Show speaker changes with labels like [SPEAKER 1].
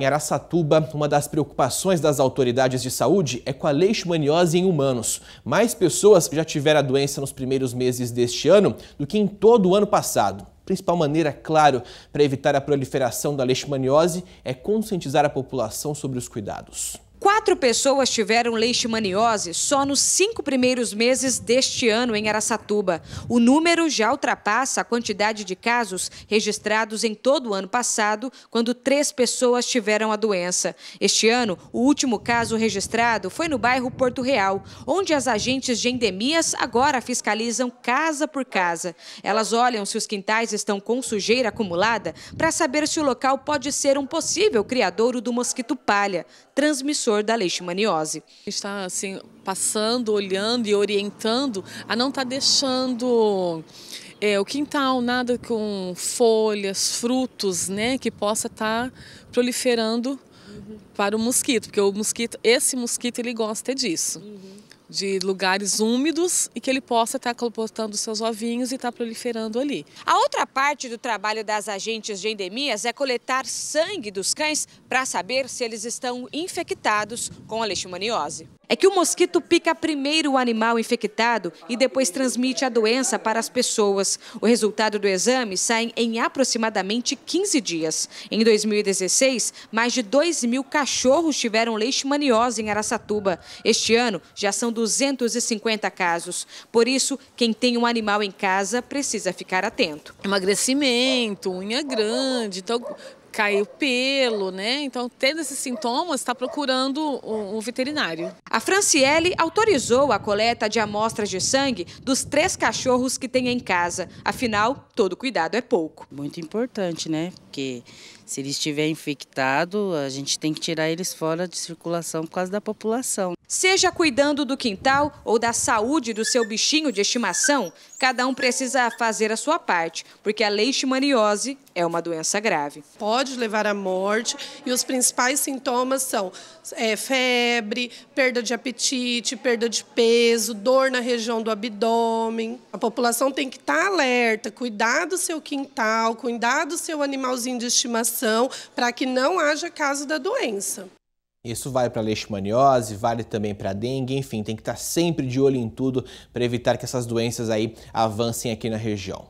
[SPEAKER 1] Em Aracatuba, uma das preocupações das autoridades de saúde é com a leishmaniose em humanos. Mais pessoas já tiveram a doença nos primeiros meses deste ano do que em todo o ano passado. A principal maneira, claro, para evitar a proliferação da leishmaniose é conscientizar a população sobre os cuidados.
[SPEAKER 2] Quatro pessoas tiveram leishmaniose só nos cinco primeiros meses deste ano em Araçatuba. O número já ultrapassa a quantidade de casos registrados em todo o ano passado, quando três pessoas tiveram a doença. Este ano, o último caso registrado foi no bairro Porto Real, onde as agentes de endemias agora fiscalizam casa por casa. Elas olham se os quintais estão com sujeira acumulada para saber se o local pode ser um possível criadouro do mosquito palha, transmissor da da leishmaniose. Está assim passando,
[SPEAKER 3] olhando e orientando a não estar tá deixando é, o quintal nada com folhas, frutos, né, que possa estar tá proliferando uhum. para o mosquito, porque o mosquito, esse mosquito ele gosta disso. Uhum de lugares úmidos e que ele possa estar comportando seus ovinhos e estar proliferando ali.
[SPEAKER 2] A outra parte do trabalho das agentes de endemias é coletar sangue dos cães para saber se eles estão infectados com a leishmaniose é que o mosquito pica primeiro o animal infectado e depois transmite a doença para as pessoas. O resultado do exame sai em aproximadamente 15 dias. Em 2016, mais de 2 mil cachorros tiveram leishmaniose em Araçatuba. Este ano, já são 250 casos. Por isso, quem tem um animal em casa precisa ficar atento. Emagrecimento, unha grande, então caiu pelo, né?
[SPEAKER 3] Então, tendo esses sintomas, está procurando um veterinário.
[SPEAKER 2] A Franciele autorizou a coleta de amostras de sangue dos três cachorros que tem em casa. Afinal, todo cuidado é pouco.
[SPEAKER 4] Muito importante, né? Porque se ele estiver infectado, a gente tem que tirar eles fora de circulação por causa da população.
[SPEAKER 2] Seja cuidando do quintal ou da saúde do seu bichinho de estimação, cada um precisa fazer a sua parte, porque a leishmaniose é uma doença grave. Pode levar à morte e os
[SPEAKER 4] principais sintomas são é, febre, perda de apetite, perda de peso, dor na região do abdômen. A população tem que estar alerta, cuidar do seu quintal, cuidar do seu animalzinho de estimação, para que não haja caso da doença.
[SPEAKER 1] Isso vale para leishmaniose, vale também para dengue, enfim, tem que estar tá sempre de olho em tudo para evitar que essas doenças aí avancem aqui na região.